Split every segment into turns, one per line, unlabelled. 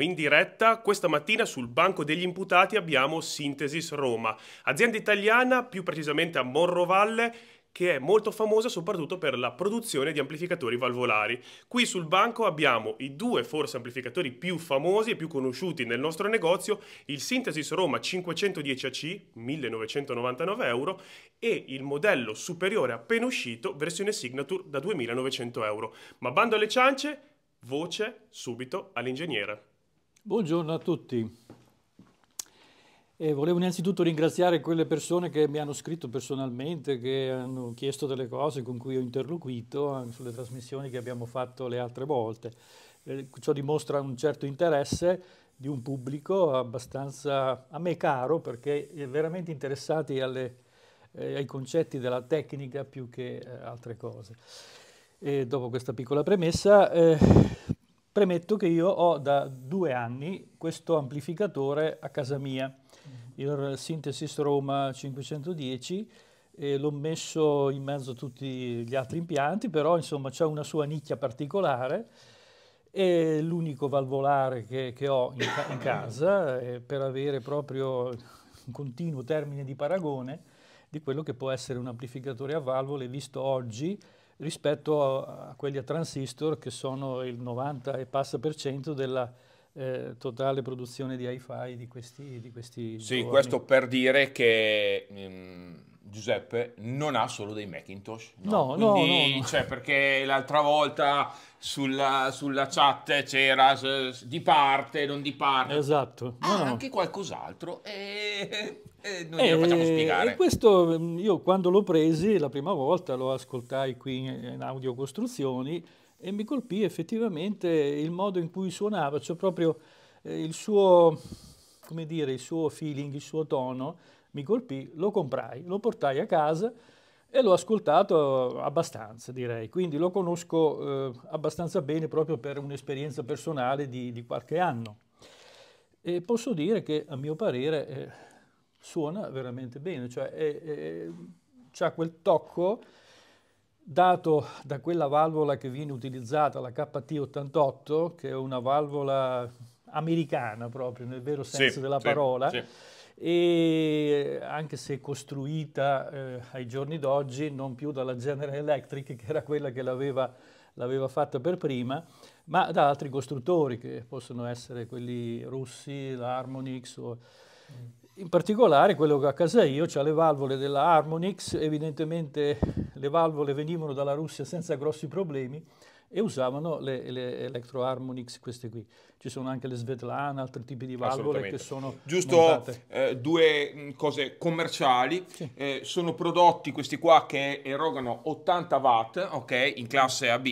In diretta questa mattina sul banco degli imputati abbiamo Sintesis Roma, azienda italiana, più precisamente a Monrovalle, che è molto famosa soprattutto per la produzione di amplificatori valvolari. Qui sul banco abbiamo i due forse amplificatori più famosi e più conosciuti nel nostro negozio, il Synthesis Roma 510AC, 1999 euro, e il modello superiore appena uscito, versione Signature da 2900 euro. Ma bando alle ciance, voce subito all'ingegnere.
Buongiorno a tutti. E eh, volevo innanzitutto ringraziare quelle persone che mi hanno scritto personalmente, che hanno chiesto delle cose con cui ho interloquito eh, sulle trasmissioni che abbiamo fatto le altre volte. Eh, ciò dimostra un certo interesse di un pubblico abbastanza a me caro perché è veramente interessati alle, eh, ai concetti della tecnica più che eh, altre cose. E dopo questa piccola premessa eh, Premetto che io ho da due anni questo amplificatore a casa mia, mm-hmm. il Synthesis Roma 510, l'ho messo in mezzo a tutti gli altri impianti, però insomma c'è una sua nicchia particolare, è l'unico valvolare che, che ho in, in casa eh, per avere proprio un continuo termine di paragone di quello che può essere un amplificatore a valvole visto oggi rispetto a, a quelli a transistor che sono il 90 e passa per cento della eh, totale produzione di hi-fi di questi, di questi Sì, giorni. questo
per dire che... Mh, mm, Giuseppe non ha solo dei Macintosh. No, no, Quindi, no, no. Cioè, perché l'altra volta sulla, sulla, chat c'era di parte, non di parte. Esatto. Ah, no. anche qualcos'altro e, e noi e, eh, facciamo spiegare. E
questo mm, io quando l'ho presi la prima volta lo ascoltai qui in, in audio costruzioni e mi colpì effettivamente il modo in cui suonava, cioè proprio eh, il suo, come dire, il suo feeling, il suo tono mi colpì, lo comprai, lo portai a casa e l'ho ascoltato abbastanza, direi. Quindi lo conosco eh, abbastanza bene proprio per un'esperienza personale di, di, qualche anno. E posso dire che, a mio parere, eh, suona veramente bene, cioè eh, ha quel tocco dato da quella valvola che viene utilizzata, la KT88, che è una valvola americana proprio nel vero senso sì, della parola. sì e anche se costruita eh, ai giorni d'oggi non più dalla General Electric che era quella che l'aveva, fatta per prima ma da altri costruttori che possono essere quelli russi, l'Harmonix o... mm. In particolare quello che a casa io, c'ha le valvole della Harmonix, evidentemente le valvole venivano dalla Russia senza grossi problemi e usavano le, le Electro Harmonix, queste qui. Ci sono anche le Svetlana, altri tipi di valvole che sono Giusto
eh, due mm, cose commerciali, sì. eh, sono prodotti questi qua che erogano 80 watt, ok, in classe AB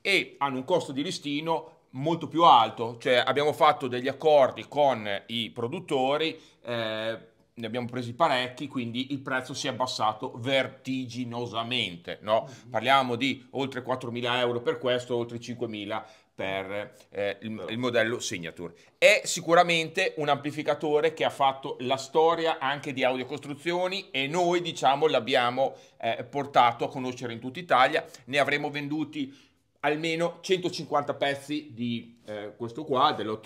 e hanno un costo di listino molto più alto, cioè abbiamo fatto degli accordi con i produttori, eh, ne abbiamo presi parecchi, quindi il prezzo si è abbassato vertiginosamente, no? Mhm. Parliamo di oltre 4.000 euro per questo, oltre 5.000 per eh, il, il, modello Signature. È sicuramente un amplificatore che ha fatto la storia anche di audiocostruzioni e noi diciamo l'abbiamo eh, portato a conoscere in tutta Italia, ne avremo venduti almeno 150 pezzi di eh, questo qua, del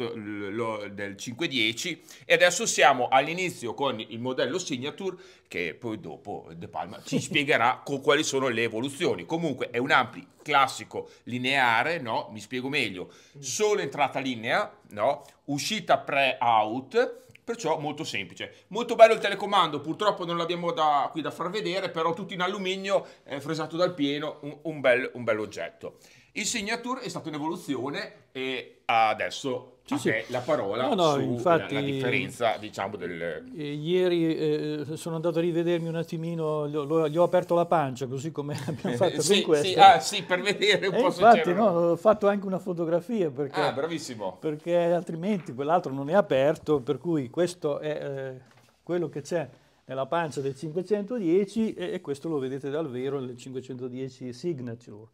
510 e adesso siamo all'inizio con il modello Signature che poi dopo De Palma ci spiegherà quali sono le evoluzioni. Comunque è un ampli classico lineare, no? Mi spiego meglio. Mm. Solo entrata linea, no? Uscita pre-out perciò molto semplice. Molto bello il telecomando, purtroppo non l'abbiamo da, qui da far vedere, però tutto in alluminio, eh, fresato dal pieno, un, un bel, un bel oggetto. Il signature è stata un'evoluzione e adesso
sì, sì. la parola no, no, su eh, la, differenza
diciamo del...
Ieri eh, sono andato a rivedermi un attimino, gli ho, gli ho aperto la pancia così come abbiamo eh, fatto eh, sì, con sì, ah, sì, per vedere un e eh, po' infatti, se no, ho fatto anche una fotografia perché, ah, bravissimo. perché altrimenti quell'altro non è aperto, per cui questo è eh, quello che c'è nella pancia del 510 e, e questo lo vedete dal vero, il 510 Signature.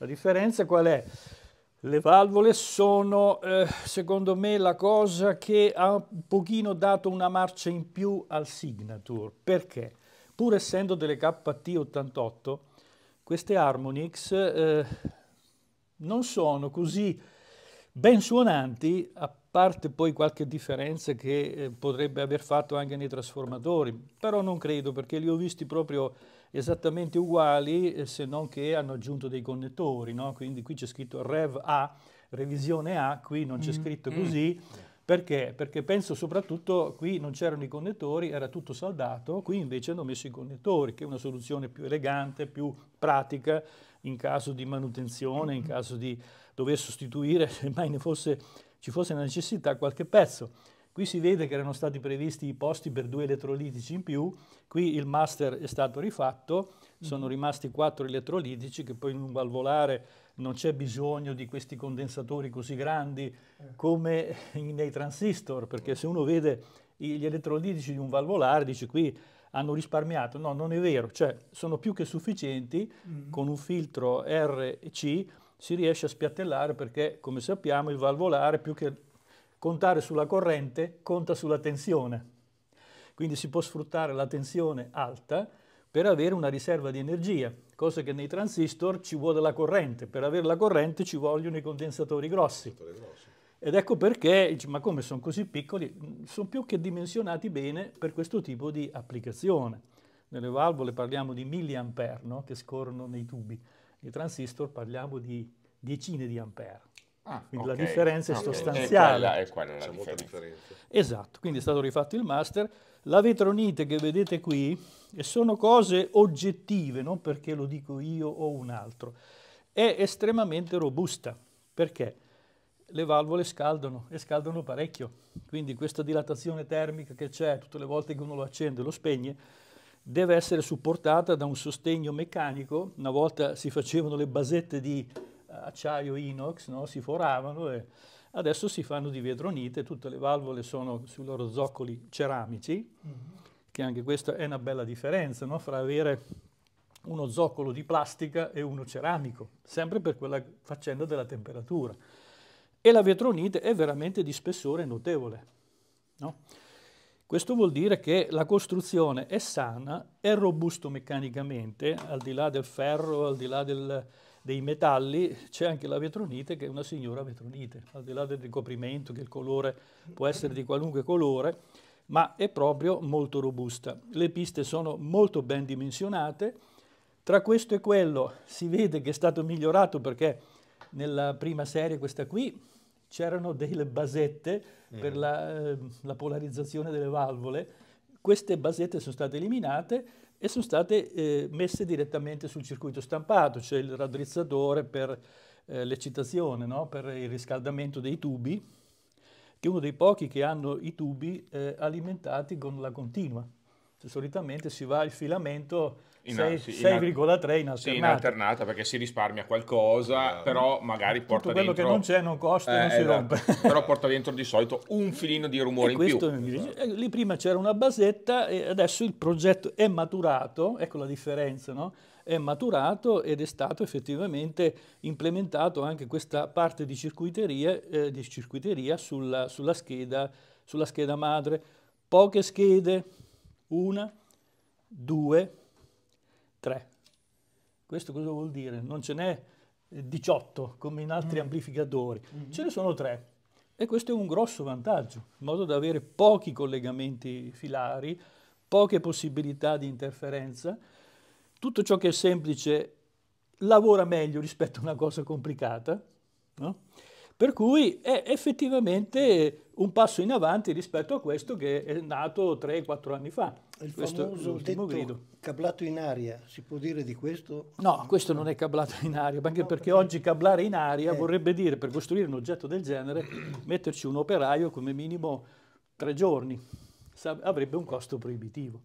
La differenza qual è? Le valvole sono, eh, secondo me, la cosa che ha un pochino dato una marcia in più al Signature. Perché? Pur essendo delle KT88, queste Harmonix eh, non sono così ben suonanti, a parte poi qualche differenza che eh, potrebbe aver fatto anche nei trasformatori, però non credo perché li ho visti proprio esattamente uguali eh, se non che hanno aggiunto dei connettori, no? quindi qui c'è scritto Rev A, revisione A, qui non c'è mm. scritto mm. così. Mm. Perché? Perché penso soprattutto qui non c'erano i connettori, era tutto saldato, qui invece hanno messo i connettori, che è una soluzione più elegante, più pratica in caso di manutenzione, in mm. caso di dover sostituire, semmai ne fosse, ci fosse una necessità, qualche pezzo. Qui si vede che erano stati previsti i posti per due elettrolitici in più, qui il master è stato rifatto, sono mm-hmm. rimasti quattro elettrolitici che poi in un valvolare non c'è bisogno di questi condensatori così grandi eh. come nei transistor, perché se uno vede gli elettrolitici di un valvolare dice qui hanno risparmiato, no non è vero, cioè sono più che sufficienti mm-hmm. con un filtro RC si riesce a spiattellare perché come sappiamo il valvolare più che Contare sulla corrente conta sulla tensione. Quindi si può sfruttare la tensione alta per avere una riserva di energia, cosa che nei transistor ci vuole la corrente. Per avere la corrente ci vogliono i condensatori grossi. Ed ecco perché, ma come sono così piccoli, sono più che dimensionati bene per questo tipo di applicazione. Nelle valvole parliamo di milliampere no? che scorrono nei tubi, nei transistor parliamo di decine di ampere. Ah, quindi okay. la differenza è ah, sostanziale. È
quella, è quella la differenza.
Esatto, quindi è stato rifatto il master. La vetronite che vedete qui eh, sono cose oggettive, non perché lo dico io o un altro. È estremamente robusta, perché le valvole scaldano e scaldano parecchio. Quindi questa dilatazione termica che c'è tutte le volte che uno lo accende e lo spegne, deve essere supportata da un sostegno meccanico. Una volta si facevano le basette di acciaio inox, no? si foravano e adesso si fanno di vetronite, tutte le valvole sono sui loro zoccoli ceramici, mm -hmm. che anche questa è una bella differenza no? fra avere uno zoccolo di plastica e uno ceramico, sempre per quella faccenda della temperatura. E la vetronite è veramente di spessore notevole. No? Questo vuol dire che la costruzione è sana, è robusto meccanicamente, al di là del ferro, al di là del, dei metalli c'è anche la vetronite che è una signora vetronite, al di là del ricoprimento che il colore può essere di qualunque colore, ma è proprio molto robusta. Le piste sono molto ben dimensionate, tra questo e quello si vede che è stato migliorato perché nella prima serie, questa qui, c'erano delle basette mm. per eh. la, eh, la polarizzazione delle valvole, queste basette sono state eliminate e sono state eh, messe direttamente sul circuito stampato, cioè il raddrizzatore per eh, l'eccitazione, no? per il riscaldamento dei tubi, che è uno dei pochi che hanno i tubi eh, alimentati con la continua. Cioè, solitamente si va il filamento 6,3 in, in, sì, in
alternata perché si risparmia qualcosa, eh, però magari porta Tutto quello dentro... quello che
non c'è non costa, eh, non si esatto.
rompe. però porta dentro di solito un filino di rumore e in più. Mi...
Eh, lì prima c'era una basetta e adesso il progetto è maturato, ecco la differenza, no? è maturato ed è stato effettivamente implementato anche questa parte di circuiteria, eh, di circuiteria sulla, sulla, scheda, sulla scheda madre. Poche schede, una, due, questo cosa vuol dire? Non ce n'è 18 eh, come in altri mm. amplificatori, mm-hmm. ce ne sono 3. E questo è un grosso vantaggio, in modo da avere pochi collegamenti filari, poche possibilità di interferenza. Tutto ciò che è semplice lavora meglio rispetto a una cosa complicata. No? Per cui è effettivamente un passo in avanti rispetto a questo che è nato 3-4 anni fa. Il questo famoso detto grido. cablato in aria, si può dire di questo? No, questo non è cablato in aria, anche no, perché, perché, oggi cablare in aria eh. vorrebbe dire, per costruire un oggetto del genere, metterci un operaio come minimo tre giorni. avrebbe un costo proibitivo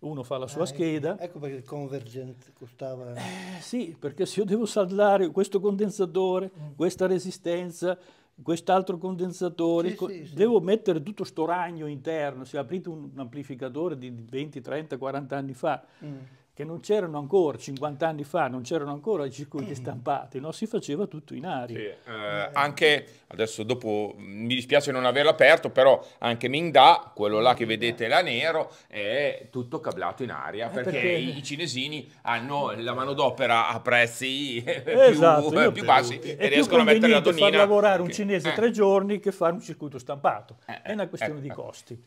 uno fa la sua ah, scheda. Ecco perché il Convergent costava... Eh, sì, perché se io devo saldare questo condensatore, mm. questa resistenza, quest'altro condensatore, sì, co sì, sì. devo mettere tutto sto ragno interno, se aprite un, amplificatore di 20, 30, 40 anni fa, mm che non c'erano ancora, 50 anni fa, non c'erano ancora i circuiti eh. stampati, no? si faceva tutto in aria. Sì, eh,
eh. anche adesso dopo mm, mi dispiace non averlo aperto, però anche Mingda, quello là che vedete là nero, è tutto cablato in aria
eh, perché, perché, i
cinesini hanno la manodopera a prezzi esatto, più, più, bassi e, e riescono a mettere la donnina. È far
lavorare un cinese eh. tre giorni che fare un circuito stampato, eh, è una questione di costi.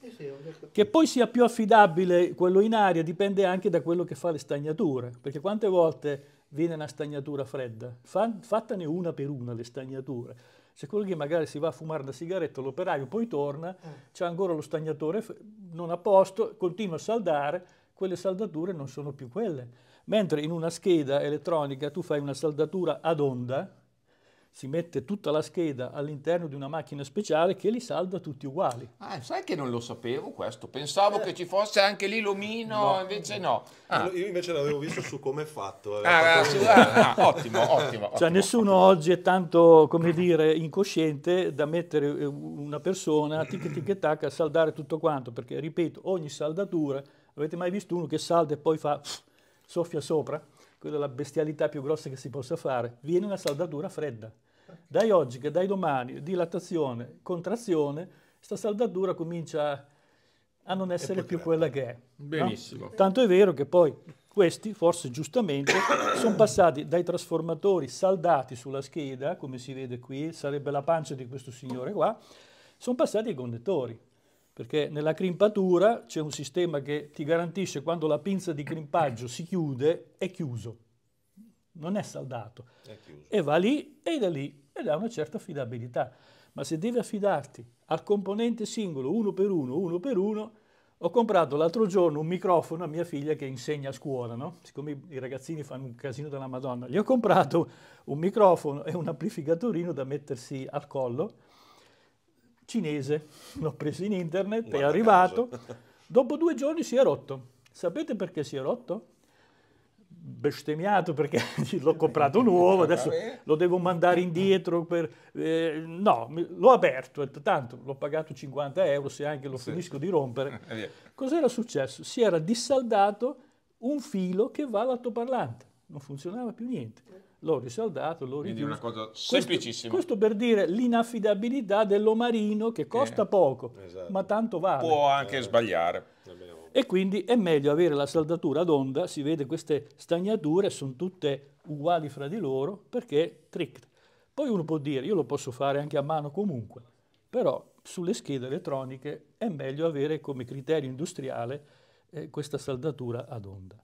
Che poi sia più affidabile quello in aria dipende anche da quello che fa le stagnature, perché quante volte viene una stagnatura fredda? Fan, fattane una per una le stagnature. Se quello che magari si va a fumare una sigaretta, l'operaio poi torna, mm. c'è ancora lo stagnatore non a posto, continua a saldare, quelle saldature non sono più quelle. Mentre in una scheda elettronica tu fai una saldatura ad onda, si mette tutta la scheda all'interno di una macchina speciale che li salda tutti uguali. Ah,
sai che non lo sapevo questo? Pensavo eh. che ci
fosse anche lì l'omino, no.
invece no. Ah. Io invece l'avevo visto su come è fatto. Eh, ah, fatto ah, ah, ottimo, ottimo.
Cioè ottimo,
nessuno ottimo. oggi è tanto, come dire, incosciente da mettere eh, una persona a tic tic tac a saldare tutto quanto, perché ripeto, ogni saldatura, avete mai visto uno che salda e poi fa soffia sopra? quella è la bestialità più grossa che si possa fare, viene una saldatura fredda. Dai oggi che dai domani, dilatazione, contrazione, questa saldatura comincia a non essere più quella che è. Benissimo. No? Tanto è vero che poi questi, forse giustamente, sono passati dai trasformatori saldati sulla scheda, come si vede qui, sarebbe la pancia di questo signore qua, sono passati ai condettori perché nella crimpatura c'è un sistema che ti garantisce quando la pinza di crimpaggio si chiude, è chiuso, non è saldato. È e va lì e da lì ed ha una certa affidabilità. Ma se devi affidarti al componente singolo, uno per uno, uno per uno, ho comprato l'altro giorno un microfono a mia figlia che insegna a scuola, no? Siccome i ragazzini fanno un casino della Madonna, gli ho comprato un microfono e un amplificatorino da mettersi al collo cinese. L'ho preso in internet, Guarda è arrivato. Caso. Dopo due giorni si è rotto. Sapete perché si è rotto? bestemmiato perché l'ho comprato nuovo, adesso eh? lo devo mandare indietro. Per, eh, no, l'ho aperto, tanto l'ho pagato 50 euro se anche lo sì. finisco di rompere. Eh, Cos'era successo? Si era dissaldato un filo che va all'altoparlante non funzionava più niente. L'ho risaldato, l'ho richiuso. Quindi una cosa semplicissima. Questo, questo per dire l'inaffidabilità dell'omarino che costa eh, poco, esatto. ma tanto vale. Può
anche eh. sbagliare.
E quindi è meglio avere la saldatura ad onda, si vede queste stagnature, sono tutte uguali fra di loro, perché tricked. Poi uno può dire, io lo posso fare anche a mano comunque, però sulle schede elettroniche è meglio avere come criterio industriale eh, questa saldatura ad onda.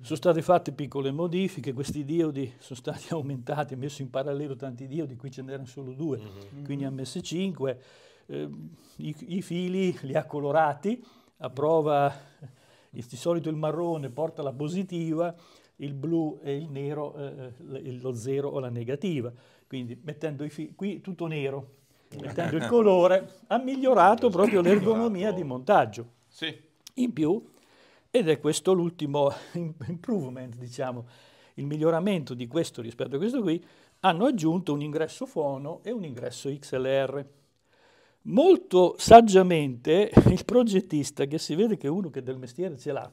Sono state fatte piccole modifiche, questi diodi sono stati aumentati, messo in parallelo tanti diodi, qui ce n'erano solo due, mhm. mm-hmm. quindi hanno messo cinque. Eh, i, i, fili li ha colorati, a prova eh, il, di solito il marrone porta la positiva, il blu e il nero eh, eh lo zero o la negativa. Quindi mettendo i fili, qui tutto nero, mettendo il colore, ha migliorato proprio l'ergonomia di montaggio. Sì. In più ed è questo l'ultimo improvement, diciamo, il miglioramento di questo rispetto a questo qui, hanno aggiunto un ingresso fono e un ingresso XLR. Molto saggiamente il progettista, che si vede che è uno che del mestiere ce l'ha,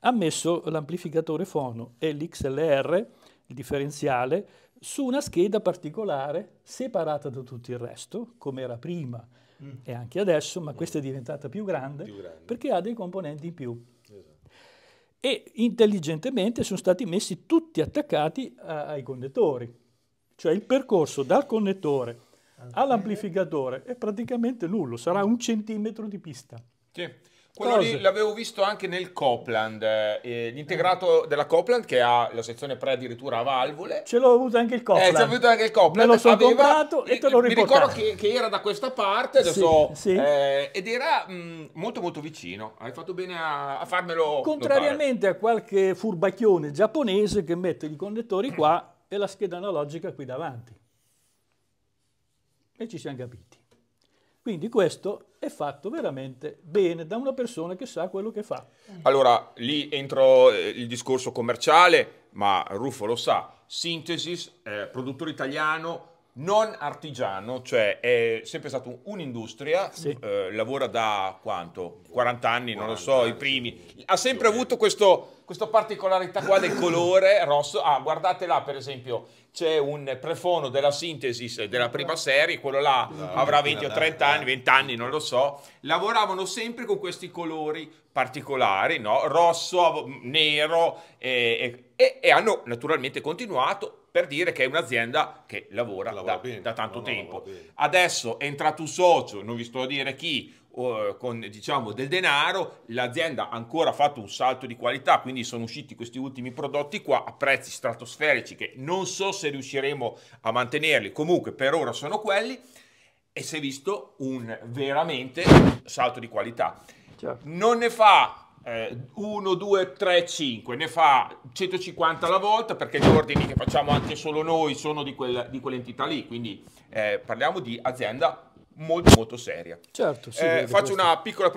ha messo l'amplificatore fono e l'XLR, il differenziale, su una scheda particolare separata da tutto il resto, come era prima mm. e anche adesso, ma questa è diventata più grande, più grande. perché ha dei componenti in più e intelligentemente sono stati messi tutti attaccati a, eh, ai connettori. Cioè il percorso dal connettore ah, all'amplificatore è praticamente nullo, sarà un centimetro di pista.
Sì. Quello Cose. lì l'avevo visto anche nel Copland, eh, eh, l'integrato della Copland che ha la sezione pre addirittura a valvole.
Ce l'ho avuto anche il Copland. Eh, ce l'ho avuto anche il Copland. Me lo sono comprato e te l'ho riportato. Mi ricordo che,
che, era da questa parte, adesso, sì, sì. Eh, ed era mh, mm, molto molto vicino. Hai fatto bene a, a farmelo Contrariamente
notare. a qualche furbacchione giapponese che mette i connettori qua e la scheda analogica qui davanti. E ci siamo capiti. Quindi questo è fatto veramente bene da una persona che sa quello che fa.
Allora, lì entro eh, il discorso commerciale, ma Ruffo lo sa, Synthesis, eh, produttore italiano, non artigiano, cioè è sempre stato un'industria, sì. eh, lavora da quanto? 40 anni, 40 non lo so, anni. i primi. Ha sempre avuto questo, questa particolarità qua del colore rosso. Ah, guardate là per esempio, c'è un prefono della sintesi della prima serie, quello là no, avrà 20 o 30 eh. anni, 20 anni, non lo so. Lavoravano sempre con questi colori particolari, no? rosso, nero eh, eh, e hanno naturalmente continuato per dire che è un'azienda che lavora, lavora da, bene, da, tanto tempo. Adesso è entrato un socio, non vi sto a dire chi, uh, con diciamo, del denaro, l'azienda ha ancora fatto un salto di qualità, quindi sono usciti questi ultimi prodotti qua a prezzi stratosferici che non so se riusciremo a mantenerli, comunque per ora sono quelli e si è visto un veramente salto di qualità. Certo. Non ne fa 1, 2, 3, 5, ne fa 150 alla volta perché gli ordini che facciamo anche solo noi sono di, quel, di quell'entità lì, quindi eh, parliamo di azienda molto molto seria.
Certo, sì, eh, faccio questo. una
piccola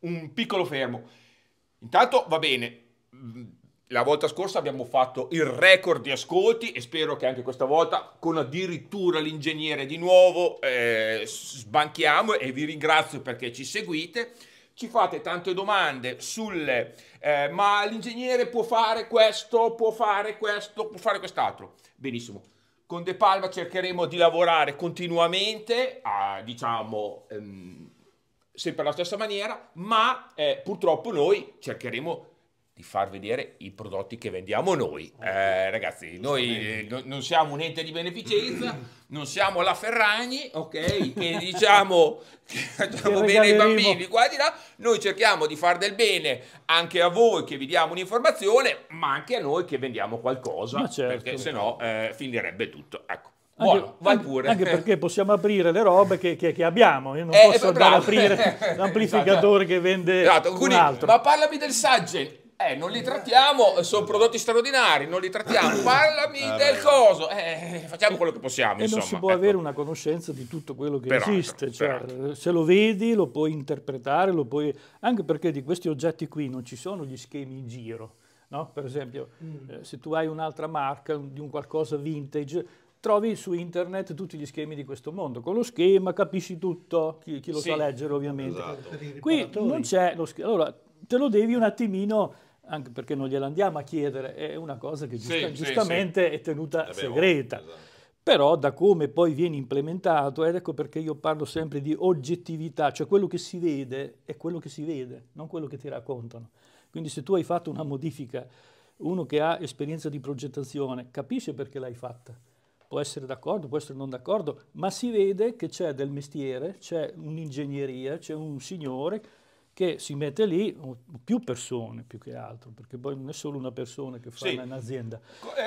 un piccolo fermo. Intanto va bene, la volta scorsa abbiamo fatto il record di ascolti e spero che anche questa volta con addirittura l'ingegnere di nuovo eh, sbanchiamo e vi ringrazio perché ci seguite ci fate tante domande sulle eh, ma l'ingegnere può fare questo, può fare questo, può fare quest'altro. Benissimo. Con De Palma cercheremo di lavorare continuamente, a, diciamo, ehm, sempre alla stessa maniera, ma eh, purtroppo noi cercheremo di di far vedere i prodotti che vendiamo noi. Eh, ragazzi, noi eh, non siamo un ente di beneficenza, non siamo la Ferragni, ok? Che diciamo che facciamo bene ai bambini qua di là. Noi cerchiamo di far del bene anche a voi che vi diamo un'informazione, ma anche a noi che vendiamo qualcosa, certo. perché se no eh, finirebbe tutto. Ecco.
Buono, anche, pure. Anche perché possiamo aprire le robe che, che, che abbiamo. Io non eh, posso eh, andare ad aprire l'amplificatore esatto. che vende esatto. Quindi, un altro. Ma
parlami del Saggen. Eh, non li trattiamo, eh, sono prodotti straordinari, non li trattiamo. Parlami ah, del coso, eh, facciamo quello che possiamo. E insomma. non si può ecco.
avere una conoscenza di tutto quello che peraltro, esiste. Cioè, se lo vedi, lo puoi interpretare, lo puoi... anche perché di questi oggetti qui non ci sono gli schemi in giro. No? Per esempio, mm. eh, se tu hai un'altra marca di un qualcosa vintage, trovi su internet tutti gli schemi di questo mondo. Con lo schema capisci tutto, chi, chi lo sì. sa leggere ovviamente. Esatto. Qui non c'è lo schema. Allora, te lo devi un attimino anche perché non gliela andiamo a chiedere, è una cosa che giusta, sì, giustamente sì, sì. è tenuta Vabbè, segreta. Esatto. Però da come poi viene implementato, ed ecco perché io parlo sempre di oggettività, cioè quello che si vede è quello che si vede, non quello che ti raccontano. Quindi se tu hai fatto una modifica, uno che ha esperienza di progettazione capisce perché l'hai fatta, può essere d'accordo, può essere non d'accordo, ma si vede che c'è del mestiere, c'è un'ingegneria, c'è un signore che si mette lì più persone più che altro, perché poi non è solo una persona che fa sì. un'azienda.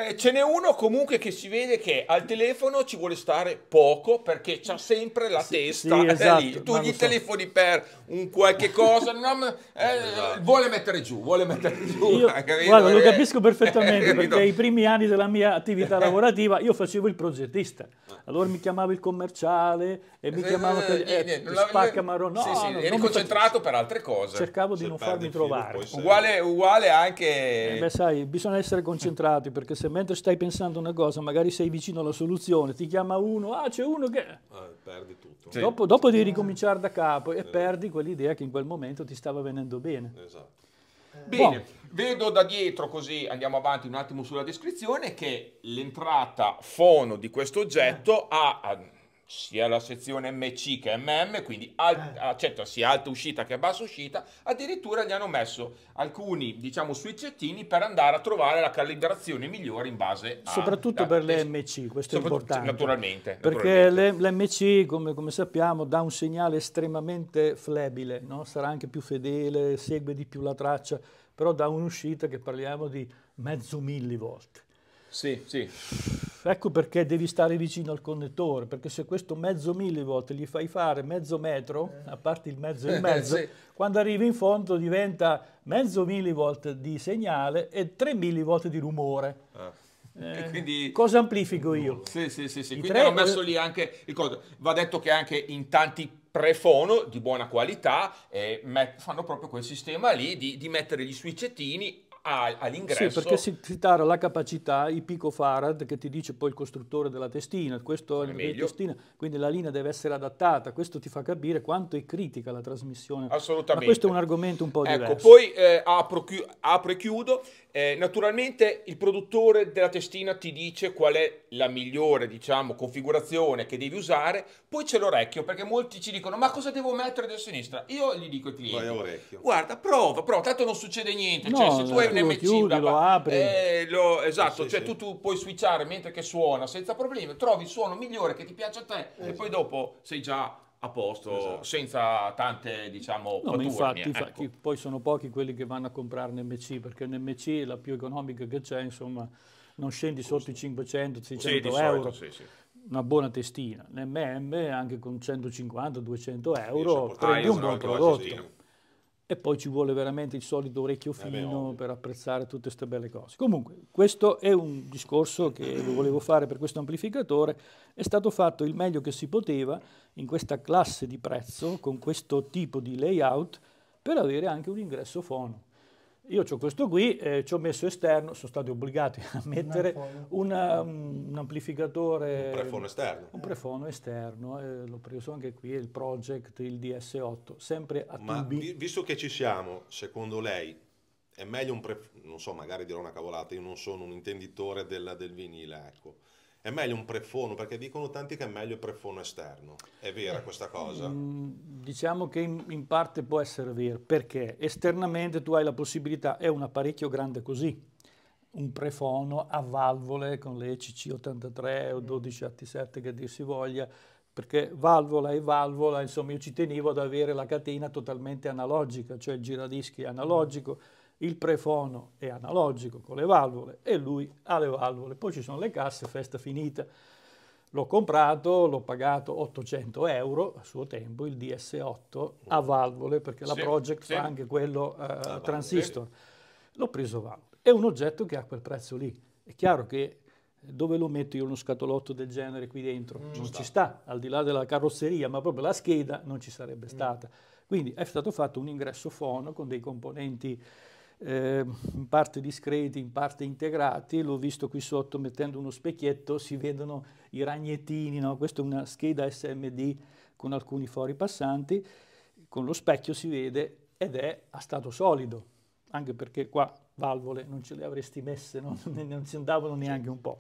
Eh, ce n'è uno comunque che si vede che al telefono ci vuole stare poco perché c'ha sempre la sì, testa sì, eh, esatto, lì. Tu gli telefoni per un qualche cosa, non, eh, esatto. vuole mettere giù, vuole mettere giù. Io, guarda, lo eh, capisco
perfettamente perché i primi anni della mia attività eh. lavorativa io facevo il progettista, allora mi chiamavo il commerciale e mi chiamavo eh, eh, spacca marrone. No, sì, sì, no, eri
concentrato per altre altre cose. Cercavo
di non farmi trovare.
Uguale, uguale, anche... Eh beh
sai, bisogna essere concentrati perché se mentre stai pensando una cosa magari sei vicino alla soluzione, ti chiama uno, ah c'è uno che...
Ah, perdi
tutto. Sì. Dopo, dopo sì. devi ricominciare da capo e eh. perdi quell'idea che in quel momento ti stava venendo bene. Esatto. Eh. Bene, Buon.
vedo da dietro così andiamo avanti un attimo sulla descrizione che l'entrata fono di questo oggetto eh. ha sia la sezione MC che MM, quindi al- eh. accetta sia alta uscita che bassa uscita, addirittura gli hanno messo alcuni, diciamo, switchettini per andare a trovare la calibrazione migliore in base
a... Soprattutto a, per le MC, questo è importante. Naturalmente. Perché naturalmente. l'MC, come, come, sappiamo, dà un segnale estremamente flebile, no? sarà anche più fedele, segue di più la traccia, però dà un'uscita che parliamo di mezzo millivolt.
Sì, sì.
Ecco perché devi stare vicino al connettore, perché se questo mezzo millivolt gli fai fare mezzo metro, a parte il mezzo e il eh, mezzo, sì. quando arrivi in fondo diventa mezzo millivolt di segnale e 3 millivolt di rumore. Ah. Eh, quindi, cosa amplifico io?
Sì, sì, sì, sì. quindi tre... hanno messo eh, lì anche il coso. Va detto che anche in tanti prefono di buona qualità eh, fanno proprio quel sistema lì di, di mettere gli switchettini all'ingresso. Sì, perché si
citare la capacità, i farad, che ti dice poi il costruttore della testina, questo è meglio. testina, quindi la linea deve essere adattata, questo ti fa capire quanto è critica la trasmissione. Assolutamente. Ma questo è un argomento un po' ecco, diverso. Ecco,
poi eh, apro, chi, apro, e chiudo, eh, naturalmente il produttore della testina ti dice qual è la migliore, diciamo, configurazione che devi usare, poi c'è l'orecchio, perché molti ci dicono, ma cosa devo mettere da sinistra? Io gli dico ai clienti, guarda, prova, prova, tanto non succede niente, cioè, no, cioè se tu hai Certo, un MC,
chiudi, lo apri. Eh,
lo, esatto, sì, cioè sì. Tu, tu, puoi switchare mentre che suona senza problemi, trovi il suono migliore che ti piace a te eh, e poi dopo sei già a posto esatto. senza tante diciamo no, infatti, ecco. infatti,
poi sono pochi quelli che vanno a comprare un MC perché un MC è la più economica che c'è insomma non scendi sotto i 500 600 euro solito, una buona testina l'MM anche con 150 200 euro prendi ah, un buon prodotto e poi ci vuole veramente il solito orecchio eh fino per apprezzare tutte queste belle cose. Comunque, questo è un discorso che volevo fare per questo amplificatore, è stato fatto il meglio che si poteva in questa classe di prezzo, con questo tipo di layout, per avere anche un ingresso fono io ho questo qui, eh, ci ho messo esterno, sono stati obbligati a mettere una, um, un amplificatore, un prefono esterno, un prefono esterno eh, l'ho preso anche qui, il Project, il DS8, sempre a Ma tubi.
visto che ci siamo, secondo lei è meglio un prefono, non so, magari dirò una cavolata, io non sono un intenditore della, del vinile, ecco è meglio un prefono, perché dicono tanti che è meglio il prefono esterno. È
vera eh, questa cosa? Mm, diciamo che in, in parte può essere vero, perché esternamente tu hai la possibilità, è un apparecchio grande così, un prefono a valvole con le CC83 o 12 mm. AT7 che dir si voglia, perché valvola e valvola, insomma io ci tenevo ad avere la catena totalmente analogica, cioè il giradischi analogico il prefono è analogico con le valvole e lui ha le valvole. Poi ci sono le casse, festa finita. L'ho comprato, l'ho pagato 800 euro a suo tempo, il DS8 a valvole, perché la Project sì. fa anche quello uh, transistor. L'ho preso valvole. È un oggetto che ha quel prezzo lì. È chiaro che eh, dove lo metto io uno scatolotto del genere qui dentro? Mm, non sta. ci sta, al di là della carrozzeria, ma proprio la scheda non ci sarebbe mm. stata. Quindi è stato fatto un ingresso fono con dei componenti eh, in parte discreti, in parte integrati, l'ho visto qui sotto mettendo uno specchietto, si vedono i ragnettini, no? questa è una scheda SMD con alcuni fori passanti, con lo specchio si vede ed è a stato solido, anche perché qua valvole non ce le avresti messe, no? non si andavano neanche un po'.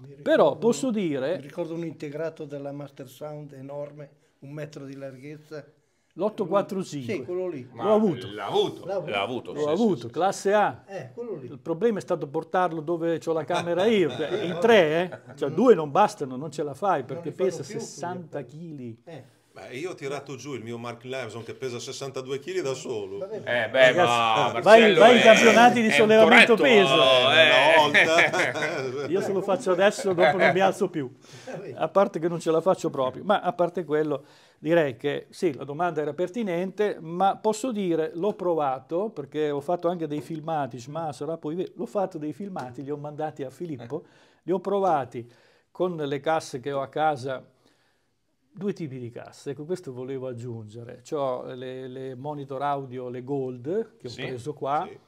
Ricordo, Però posso dire... Mi ricordo un integrato della Master Sound enorme, un metro di larghezza l'845. Sì, quello lì. Ma l'ho avuto. L'ha avuto. L'ha avuto. l'ho sì, avuto. Sì, classe A. Eh, Il problema è stato portarlo dove ho la camera io, cioè, in tre, eh? Cioè due non bastano, non ce la fai perché pesa 60 kg.
Eh. Beh, io ho tirato giù il mio Mark Leveson che pesa 62 kg da solo. Eh, beh, Ragazzi,
ma, vai, vai ai campionati di sollevamento peso. No, Eh.
eh. io se lo faccio adesso, dopo non mi alzo più. A parte che non ce la faccio proprio, ma a parte quello direi che sì, la domanda era pertinente, ma posso dire, l'ho provato, perché ho fatto anche dei filmati, ma sarà poi... L'ho fatto dei filmati, li ho mandati a Filippo, eh. li ho provati con le casse che ho a casa, due tipi di casse, ecco questo volevo aggiungere. Ho le, le, monitor audio, le gold, che ho sì, preso qua, sì.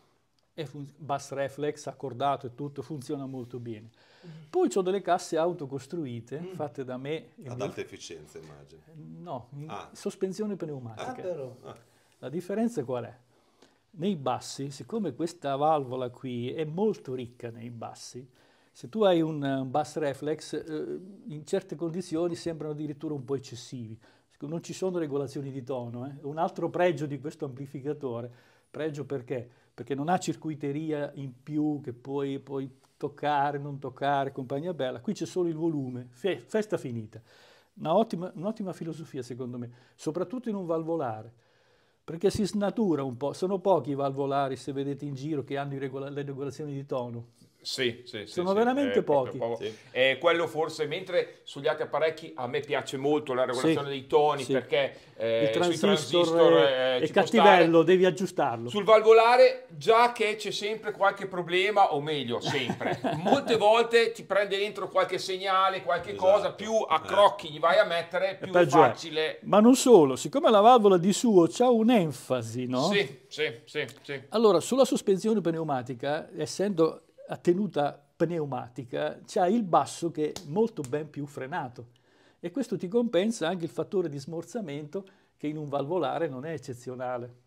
e bass reflex, accordato e tutto, funziona molto bene. Poi ho delle casse autocostruite, mm. fatte da me. Ad alta
mio... efficienza, immagino.
No, ah. sospensione pneumatica. Ah, ah. La differenza qual è? Nei bassi, siccome questa valvola qui è molto ricca nei bassi, se tu hai un bass reflex, eh, in certe condizioni sembrano addirittura un po' eccessivi. Non ci sono regolazioni di tono. Eh. Un altro pregio di questo amplificatore, pregio perché? Perché non ha circuiteria in più che puoi, poi toccare, non toccare, compagnia bella, qui c'è solo il volume, festa finita. Un'ottima, un'ottima filosofia secondo me, soprattutto in un valvolare, perché si snatura un po', sono pochi i valvolari se vedete in giro che hanno regol- le regolazioni di tono,
sì, sì, sono sì, veramente eh, pochi. Sì. Eh, quello forse, mentre sugli altri apparecchi a me piace molto la regolazione sì, dei toni perché eh, il transistor, transistor eh, è, è cattivello,
devi aggiustarlo. Sul
valvolare già che c'è sempre qualche problema, o meglio, sempre. Molte volte ti prende dentro qualche segnale, qualche esatto. cosa, più a eh. crocchi gli vai a mettere, eh, più è facile.
Ma non solo, siccome la valvola di suo ha un'enfasi, no?
Sì, sì, sì.
Allora, sulla sospensione pneumatica, essendo a tenuta pneumatica ha il basso che è molto ben più frenato e questo ti compensa anche il fattore di smorzamento che in un valvolare non è eccezionale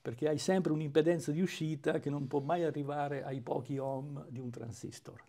perché hai sempre un'impedenza di uscita che non può mai arrivare ai pochi ohm di un transistor.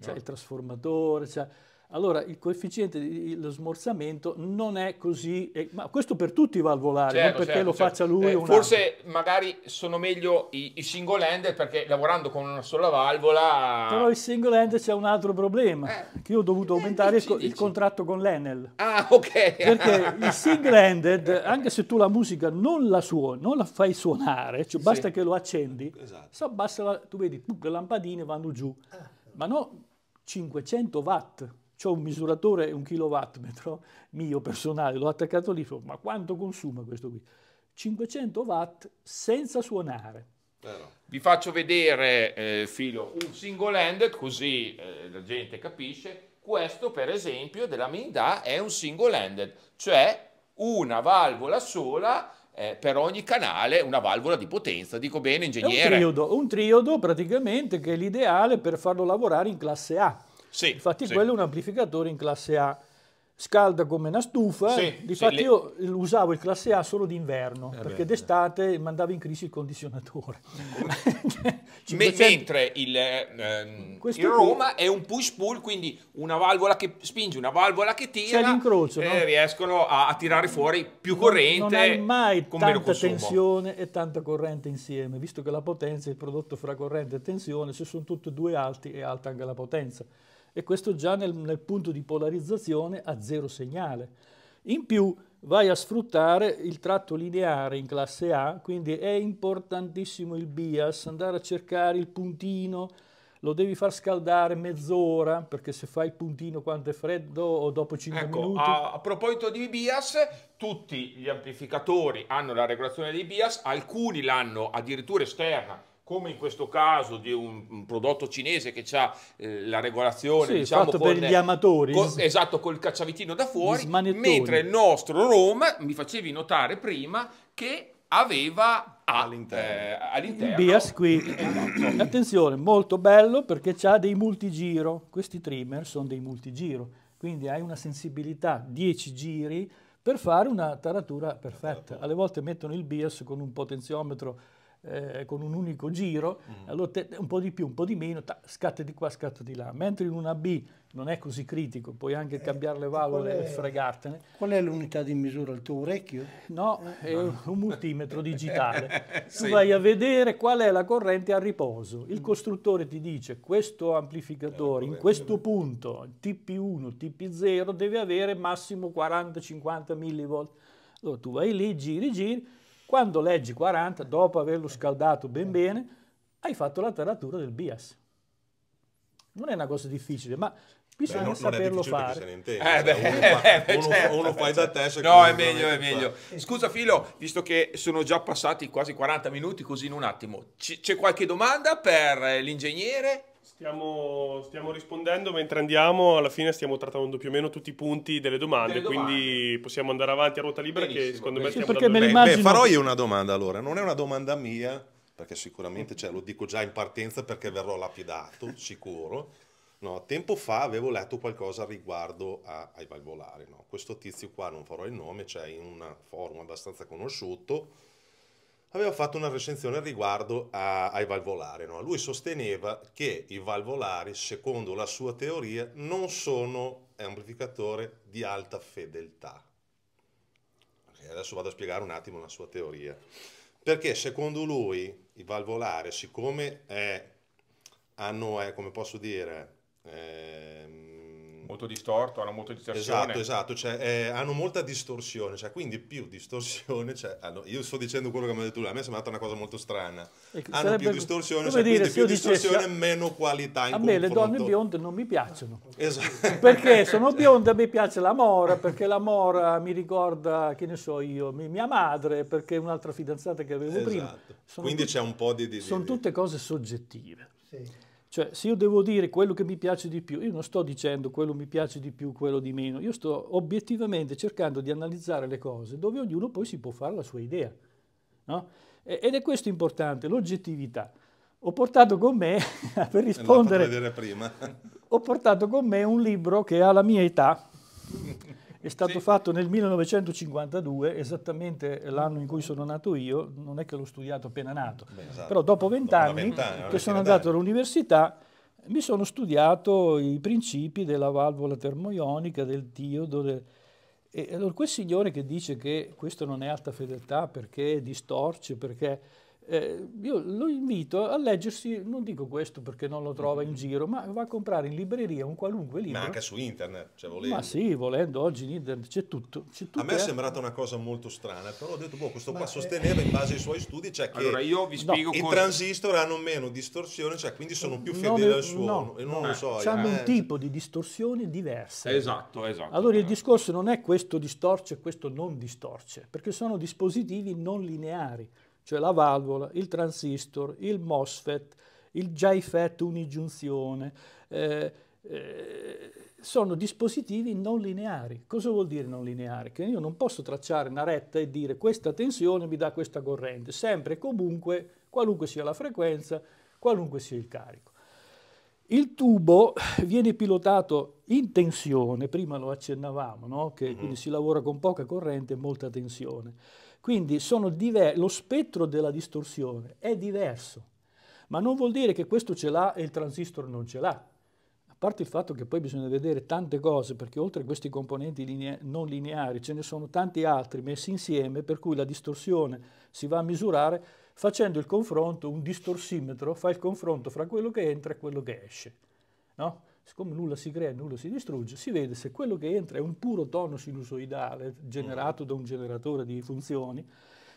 C'è no. il trasformatore, c'è allora il coefficiente dello smorzamento non è così, eh, ma questo per tutti i valvolari, certo, non perché certo, lo certo. faccia lui eh, o un Forse
altro. magari sono meglio i, i, single hand perché lavorando con una sola valvola... Però
il single hand c'è un altro problema, eh, che io ho dovuto eh, aumentare dici, il, contratto con l'Enel.
Ah, ok. Perché
il single handed, anche se tu la musica non la suoni, non la fai suonare, cioè basta sì. che lo accendi, esatto. la, tu vedi, le lampadine vanno giù, ah. ma no 500 watt ho un misuratore, un kilowattmetro mio personale, l'ho attaccato lì, ma quanto consuma questo qui? 500 watt senza suonare.
Vi faccio vedere, eh, Filo, un single handed, così eh, la gente capisce. Questo, per esempio, della Minda è un single handed, cioè una valvola sola eh, per ogni canale una valvola di potenza. Dico bene, ingegnere? È un triodo,
un triodo praticamente che è l'ideale per farlo lavorare in classe A. Sì, Infatti sì. quello è un amplificatore in classe A, scalda come una stufa. Sì, Difatti sì, io usavo il classe A solo d'inverno, eh perché eh. d'estate mandavo in crisi il condizionatore.
Cioè, Me, cioè, mentre il, ehm, il Roma qui... è un push-pull, quindi una valvola che spinge, una valvola che tira. C'è
l'incrocio, eh, no?
riescono a, a, tirare fuori più corrente. Non, hai mai tanta tensione
e tanta corrente insieme, visto che la potenza è il prodotto fra corrente e tensione, se sono tutti e due alti è alta anche la potenza e questo già nel, nel punto di polarizzazione a zero segnale. In più vai a sfruttare il tratto lineare in classe A, quindi è importantissimo il bias, andare a cercare il puntino, lo devi far scaldare mezz'ora, perché se fai il puntino quando è freddo o dopo 5 ecco, minuti... A, a
proposito di bias, tutti gli amplificatori hanno la regolazione dei bias, alcuni l'hanno addirittura esterna, come in questo caso di un, un prodotto cinese che ha eh, la regolazione sì, diciamo fatto con, per gli
amatori con,
esatto col cacciavitino da fuori mentre il nostro Roma mi facevi notare prima che aveva a, all'interno, eh, all'interno. Bias
qui esatto. attenzione molto bello perché ha dei multigiro questi trimmer sono dei multigiro quindi hai una sensibilità 10 giri per fare una taratura perfetta alle volte mettono il bias con un potenziometro eh, con un unico giro, mm. allora te, un po' di più, un po' di meno, ta, scatto di qua, scatta di là. Mentre in una B non è così critico, puoi anche eh, cambiare le valvole e fregartene. Qual è l'unità di misura? Il tuo orecchio? No, eh, è no. un multimetro digitale. sì. Tu vai a vedere qual è la corrente a riposo. Il mm. costruttore ti dice questo amplificatore in eh, questo punto TP1, TP0 deve avere massimo 40-50 millivolt. Allora tu vai lì, giri, giri quando leggi 40, dopo averlo scaldato ben bene, hai fatto la taratura del bias. Non è una cosa difficile, ma bisogna Beh, non, saperlo non fare. Ne intende, eh,
cioè, beh, uno, eh, certo, fai da
certo. te. No, è meglio, è meglio. Scusa Filo, visto che sono già passati quasi 40 minuti, così in un
attimo, C- c'è qualche domanda per eh, l'ingegnere? Stiamo, stiamo, rispondendo mentre andiamo, alla fine stiamo trattando più o meno tutti i punti delle domande, delle domande. quindi possiamo andare avanti a ruota libera benissimo, che secondo benissimo. me stiamo perché dando... Beh, beh, farò io
una domanda allora, non è una domanda mia, perché sicuramente cioè, lo dico già in partenza perché verrò lapidato, sicuro. No, tempo fa avevo letto qualcosa riguardo a, ai valvolari, no? questo tizio qua, non farò il nome, cioè in un forum abbastanza conosciuto, aveva fatto una recensione riguardo a, ai valvolari. No? Lui sosteneva che i valvolari, secondo la sua teoria, non sono amplificatore di alta fedeltà. Okay, adesso vado a spiegare un attimo la sua teoria. Perché secondo lui i valvolari, siccome è, hanno, è, eh, come posso dire, è,
ehm, molto distorto, hanno molto distorsione. Esatto, esatto,
cioè, eh, hanno molta distorsione, cioè, quindi più distorsione, cioè, allora, io sto dicendo quello che mi hai detto lui, a me è sembrata una cosa molto strana. E ecco, hanno sarebbe, più distorsione, cioè, dire, più distorsione dicessi, meno qualità in A me le donne bionde
non mi piacciono. Esatto. Perché sono bionda mi piace la mora, perché la mora mi ricorda, che ne so io, mia madre, perché un'altra fidanzata che avevo esatto. prima. Sono quindi c'è un po' di... di sono tutte cose soggettive. Sì. Cioè, se io devo dire quello che mi piace di più, io non sto dicendo quello mi piace di più, quello di meno, io sto obiettivamente cercando di analizzare le cose dove ognuno poi si può fare la sua idea. No? Ed è questo importante, l'oggettività. Ho portato con me, per rispondere, ho portato con me un libro che alla mia età, è stato sì. fatto nel 1952, esattamente l'anno in cui sono nato io, non è che l'ho studiato appena nato, Beh, esatto. però dopo vent'anni che sono andato all'università mi sono studiato i principi della valvola termoionica, del diodo. Del... E allora quel signore che dice che questo non è alta fedeltà perché distorce, perché eh, io lo invito a leggersi, non dico questo perché non lo trova in mm-hmm. giro, ma va a comprare in libreria un qualunque libro. Ma anche su internet, cioè volendo. Ma sì, volendo, oggi in internet c'è tutto. C'è tutto a me è
eh. sembrata una cosa molto strana, però ho detto, boh, questo ma qua eh, è... sosteneva in base ai suoi studi, cioè che allora io vi spiego no. i transistor hanno meno distorsione, cioè quindi sono più fedeli no, al suono. No, non lo eh, so. Hanno un tipo
di distorsione diversa.
Esatto, esatto.
Allora il discorso non è questo distorce, e questo non distorce, perché sono dispositivi non lineari cioè la valvola, il transistor, il MOSFET, il JFET unigiunzione, eh, eh sono dispositivi non lineari. Cosa vuol dire non lineare? Che io non posso tracciare una retta e dire questa tensione mi dà questa corrente, sempre e comunque, qualunque sia la frequenza, qualunque sia il carico. Il tubo viene pilotato in tensione, prima lo accennavamo, no? che, mm-hmm. quindi si lavora con poca corrente e molta tensione. Quindi diver- lo spettro della distorsione è diverso, ma non vuol dire che questo ce l'ha e il transistor non ce l'ha. A parte il fatto che poi bisogna vedere tante cose, perché oltre a questi componenti linea- non lineari ce ne sono tanti altri messi insieme, per cui la distorsione si va a misurare facendo il confronto, un distorsimetro fa il confronto fra quello che entra e quello che esce. No? siccome nulla si crea e nulla si distrugge, si vede se quello che entra è un puro tono sinusoidale generato da un generatore di funzioni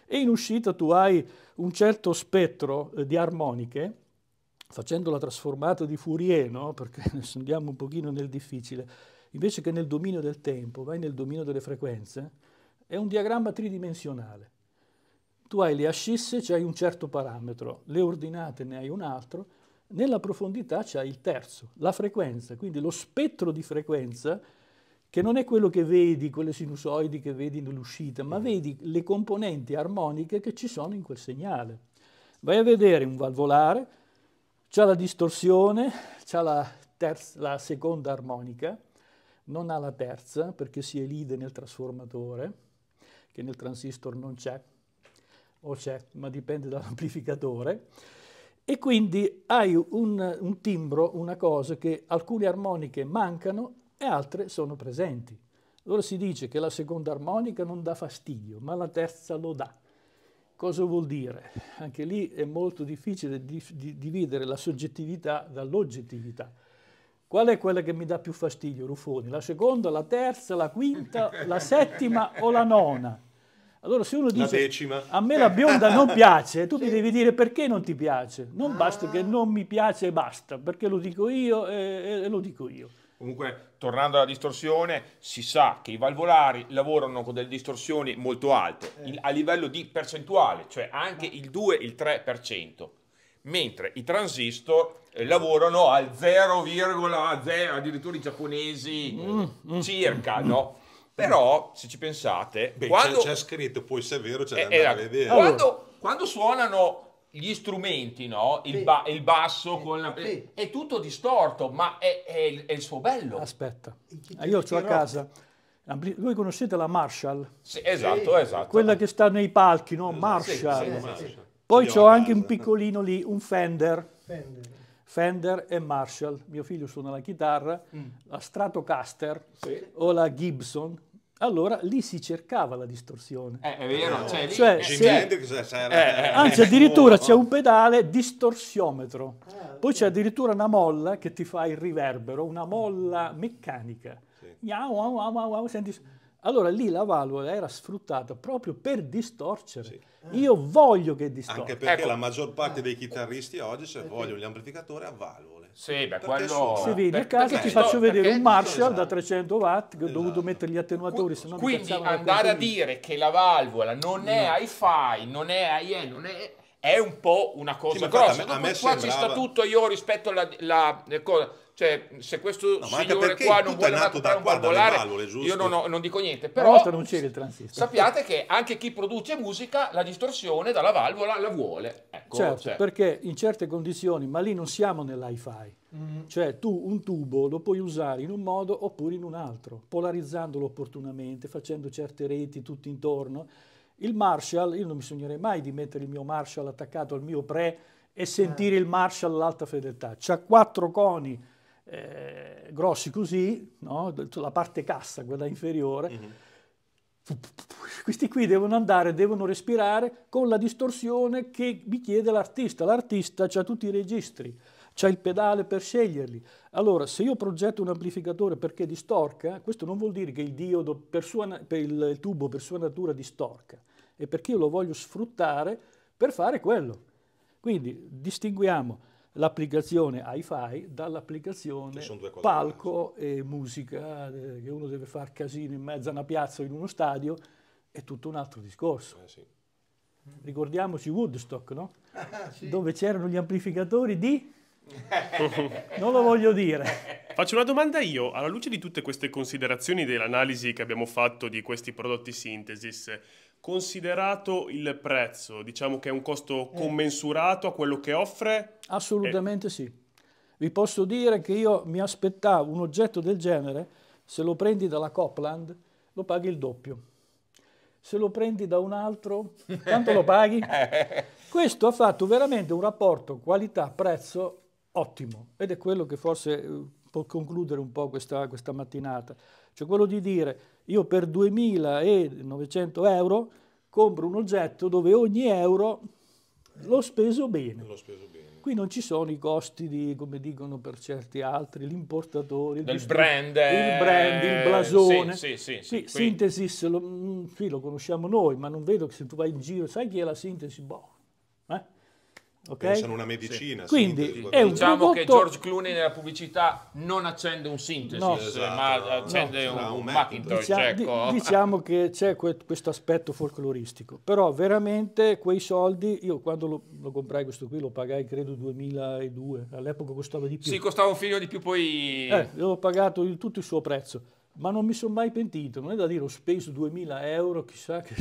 e in uscita tu hai un certo spettro eh, di armoniche, facendo la trasformata di Fourier, no? perché andiamo un pochino nel difficile, invece che nel dominio del tempo, vai nel dominio delle frequenze, è un diagramma tridimensionale. Tu hai le ascisse, c'hai cioè un certo parametro, le ordinate ne hai un altro, nella profondità c'è il terzo, la frequenza, quindi lo spettro di frequenza che non è quello che vedi, quelle sinusoidi che vedi nell'uscita, ma mm. vedi le componenti armoniche che ci sono in quel segnale. Vai a vedere un valvolare, c'ha la distorsione, c'ha la, terza, la seconda armonica, non ha la terza perché si elide nel trasformatore, che nel transistor non c'è, o c'è, ma dipende dall'amplificatore e quindi hai un, un timbro, una cosa che alcune armoniche mancano e altre sono presenti. Allora si dice che la seconda armonica non dà fastidio, ma la terza lo dà. Cosa vuol dire? Anche lì è molto difficile di, di, dividere la soggettività dall'oggettività. Qual è quella che mi dà più fastidio, Ruffoni? La seconda, la terza, la quinta, la settima o la nona? Allora se uno dice
a me la bionda non piace,
tu sì. mi devi dire perché non ti piace. Non ah. basta che non mi piace e basta, perché lo dico io e, e lo dico io.
Comunque, tornando alla distorsione, si sa che i valvolari lavorano con delle distorsioni molto alte, eh. a livello di percentuale, cioè anche il 2, il 3%, mentre i transistor eh, lavorano al 0,0, addirittura i giapponesi mm. mm. circa, mm. no? Però, se ci pensate, Beh, quando... c'è, scritto, poi se è vero ce eh, l'andare a esatto. vedere. Quando, allora. quando suonano gli strumenti, no? il, sì. ba- il basso sì. con la... Sì. È tutto distorto, ma è, è, il, è il, suo bello.
Aspetta, ah, io ho a casa... Voi conoscete la Marshall? Sì, esatto, esatto. Quella che sta nei palchi, no? Esatto. Marshall. Poi ho anche un piccolino lì, un Fender. Fender. Fender e Marshall. Mio figlio suona la chitarra, mm. la Stratocaster o la Gibson allora lì si cercava la distorsione. Eh, è vero, eh, cioè, lì, cioè, se, eh, eh, eh, anzi addirittura c'è un pedale distorsiometro, ah, poi c'è addirittura una molla che ti fa il riverbero, una molla meccanica. wow, wow, wow, senti, Allora lì la valvola era sfruttata proprio per distorcere. Sì. Io voglio che distorca. Anche perché ecco. la maggior
parte dei chitarristi oggi se vogliono amplificatori, a valvola. Sì, beh, quello... Se vedi, per, a casa ti faccio vedere
un Marshall da 300 esatto. watt che ho dovuto esatto. mettere gli attenuatori, Qu- Quindi andare a
dire che la valvola non è hi-fi, non è IE, non è è un po' una cosa sì, grossa. qua sembrava... ci sta tutto io rispetto alla cosa. Cioè, se questo no, signore qua non vuole nato da qua, valvolare, io non, ho, non, dico niente. Però
non c'era il transistor.
sappiate che anche chi produce musica la distorsione dalla valvola la vuole. Ecco, certo, cioè.
perché in certe condizioni, ma lì non siamo nell'hi-fi. Mm. Cioè tu un tubo lo puoi usare in un modo oppure in un altro, polarizzandolo opportunamente, facendo certe reti tutto intorno. Il Marshall, io non mi sognerei mai di mettere il mio Marshall attaccato al mio pre e sentire eh. il Marshall all'alta fedeltà. C'ha quattro coni eh, grossi così, no? la parte cassa, quella inferiore. Mm-hmm. Questi qui devono andare, devono respirare con la distorsione che mi chiede l'artista. L'artista ha tutti i registri, ha il pedale per sceglierli. Allora, se io progetto un amplificatore perché distorca, questo non vuol dire che il diodo per, sua, per il tubo per sua natura distorca, è perché io lo voglio sfruttare per fare quello. Quindi distinguiamo l'applicazione hi-fi dall'applicazione palco e musica, eh, che uno deve fare casino in mezzo a una piazza o in uno stadio, è tutto un altro discorso. Eh sì. Ricordiamoci Woodstock, no? Ah, sì. Dove c'erano gli amplificatori di... non lo voglio dire. Faccio
una domanda io, alla luce di tutte queste considerazioni dell'analisi che abbiamo fatto di questi prodotti Synthesis, Considerato il prezzo, diciamo che è un costo eh. commensurato
a quello che offre? Assolutamente e... sì. Vi posso dire che io mi aspettavo un oggetto del genere, se lo prendi dalla Copland lo paghi il doppio. Se lo prendi da un altro, tanto lo paghi. Questo ha fatto veramente un rapporto qualità-prezzo ottimo ed è quello che forse eh, può concludere un po' questa, questa mattinata. Cioè quello di dire io per 2.900 euro compro un oggetto dove ogni euro l'ho speso bene. L'ho speso bene. Qui non ci sono i costi di, come dicono per certi altri, l'importatore, il, distru- brand, il eh, brand, il blasone. Sì, sì, sì, sì Synthesis, lo, sì, mm, lo conosciamo noi, ma non vedo che se tu vai in giro, sai chi è la sintesi? Boh,
Okay? Pensano una medicina. Sì. Quindi è un diciamo prodotto... che George Clooney nella pubblicità non accende un sintesi, no. Eh, esatto, ma accende no. un, no, un Macintosh. Diciamo, ecco. diciamo
che c'è questo aspetto folcloristico, però veramente quei soldi, io quando lo, lo, comprai questo qui lo pagai credo 2002, all'epoca costava di più. Sì, costava
un figlio di più poi... Eh,
l'ho pagato il, tutto il suo prezzo, ma non mi sono mai pentito, non è da dire ho speso 2000 euro, chissà che...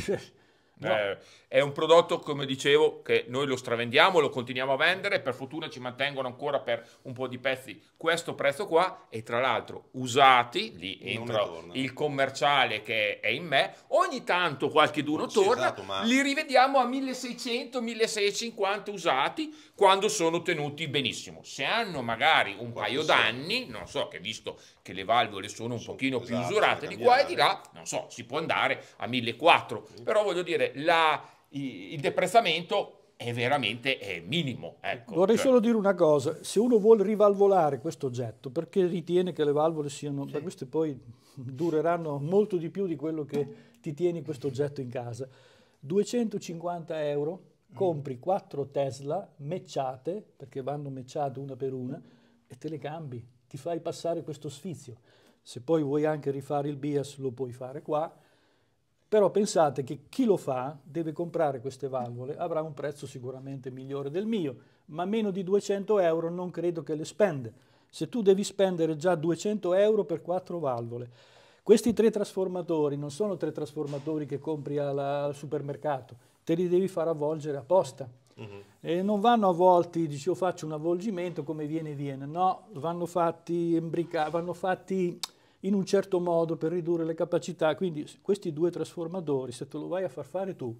No. Eh,
è un prodotto, come dicevo, che noi lo stravendiamo, lo continuiamo a vendere, per fortuna ci mantengono ancora per un po' di pezzi questo prezzo qua e tra l'altro usati, lì entra il commerciale che è in me, ogni tanto qualche d'uno torna, esatto, ma... li rivediamo a 1600-1650 usati quando sono tenuti benissimo. Se hanno magari un Quanto paio d'anni, non so, che visto che le valvole sono un sono pochino esatto, più usurate di qua e di là, non so, si può andare a 1400, però voglio dire eh, la, il depressamento è veramente è minimo. Ecco. Vorrei cioè solo
dire una cosa, se uno vuole rivalvolare questo oggetto perché ritiene che le valvole siano, sì. queste poi dureranno molto di più di quello che ti tieni questo oggetto in casa, 250 euro, mm. compri 4 Tesla mecciate, perché vanno mecciate una per una, e te le cambi, ti fai passare questo sfizio. Se poi vuoi anche rifare il bias lo puoi fare qua, però pensate che chi lo fa deve comprare queste valvole, avrà un prezzo sicuramente migliore del mio, ma meno di 200 euro non credo che le spende. Se tu devi spendere già 200 euro per quattro valvole, questi tre trasformatori non sono tre trasformatori che compri alla, al supermercato, te li devi far avvolgere apposta. Uh mm-hmm. -huh. E non vanno avvolti, dici io faccio un avvolgimento come viene viene, no, vanno fatti, imbrica- vanno fatti in un certo modo per ridurre le capacità. Quindi questi due trasformatori, se te lo vai a far fare tu,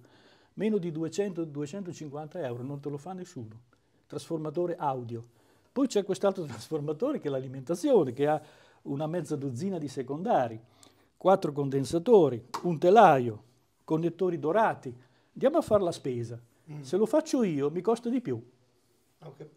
meno di 200-250 euro, non te lo fa nessuno. Trasformatore audio. Poi c'è quest'altro trasformatore che è l'alimentazione, che ha una mezza dozzina di secondari, quattro condensatori, un telaio, connettori dorati. Andiamo a fare la spesa. Mm. Se lo faccio io mi costa di più. Okay.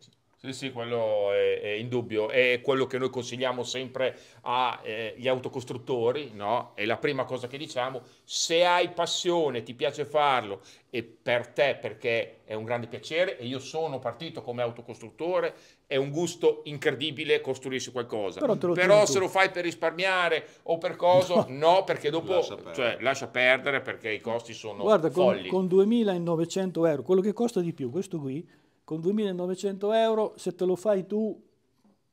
Sì, sì, quello è, è indubbio, è quello che noi consigliamo sempre agli eh, autocostruttori, no? È la prima cosa che diciamo, se hai passione, ti piace farlo e per te perché è un grande piacere e io sono partito come autocostruttore, è un gusto incredibile costruirsi qualcosa. Però, Però se tu. lo fai per risparmiare o per cosa, no, no perché dopo lascia perdere. Cioè, lascia perdere perché i costi sono Guarda, folli. Guarda,
con, con 2.900 euro, quello che costa di più, questo qui con 2.900 euro, se te lo fai tu,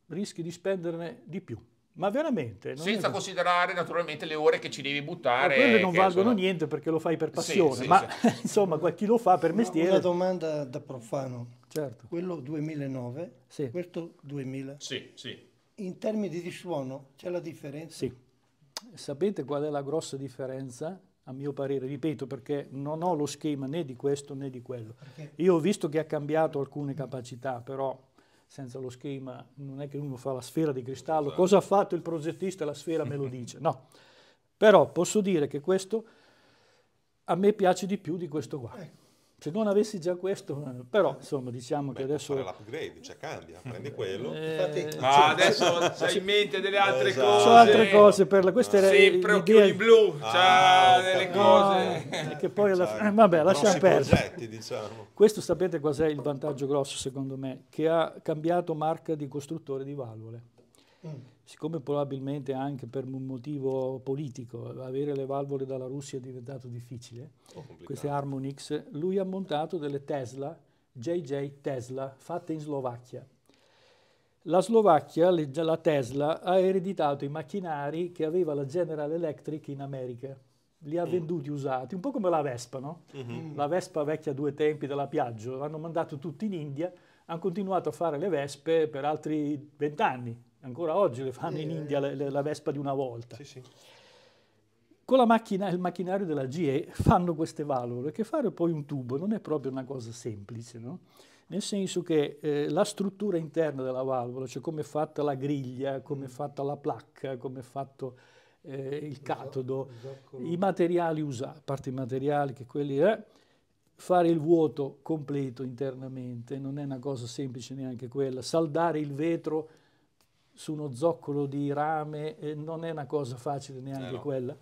rischi di spenderne di più. Ma veramente. Senza
considerare naturalmente le ore che ci devi buttare. Ma eh, quelle non valgono sono...
niente perché lo fai per passione, sì, sì, ma sì. insomma chi lo fa per ma mestiere. Una domanda da profano. Certo. Quello 2009, questo 2000. Sì, sì. In termini di suono c'è la differenza? Sì. Sapete qual è la grossa differenza? a mio parere, ripeto, perché non ho lo schema né di questo né di quello. Perché? Io ho visto che ha cambiato alcune capacità, però senza lo schema non è che uno fa la sfera di cristallo. Esatto. Cosa ha fatto il progettista? La sfera me lo dice. No. Però posso dire che questo a me piace di più di questo qua. Ecco se non avessi già questo, eh, però insomma diciamo Beh, che adesso... Fare l'upgrade, cioè cambia, prendi
eh, quello. Eh... Infatti, ah, adesso
hai in mente delle altre
esatto. cose. C'ho altre cose per la... questa ah, era Sempre occhioni blu, ah, c'ha delle cose. No, eh, che poi alla fine... Esatto. Vabbè, lasciamo perdere. Diciamo.
Questo sapete cos'è il vantaggio grosso secondo me? Che ha cambiato marca di costruttore di valvole. Mm siccome probabilmente anche per un motivo politico avere le valvole dalla Russia è diventato difficile, queste Harmonix, lui ha montato delle Tesla, JJ Tesla, fatte in Slovacchia. La Slovacchia, la Tesla, ha ereditato i macchinari che aveva la General Electric in America. Li ha mm. venduti usati, un po' come la Vespa, no? Mm-hmm. La Vespa vecchia due tempi della Piaggio, l'hanno mandato tutti in India, hanno continuato a fare le Vespe per altri vent'anni ancora oggi le fanno in eh. India le, la Vespa di una volta. Sì, sì. Con la macchina, il macchinario della GE fanno queste valvole, che fare poi un tubo non è proprio una cosa semplice, no? nel senso che eh, la struttura interna della valvola, cioè come è fatta la griglia, come è mm. fatta la placca, come è fatto eh, il catodo, i materiali usati, a parte i materiali che quelli è, eh, fare il vuoto completo internamente non è una cosa semplice neanche quella, saldare il vetro su uno zoccolo di rame, eh, non è una cosa facile neanche eh no, quella.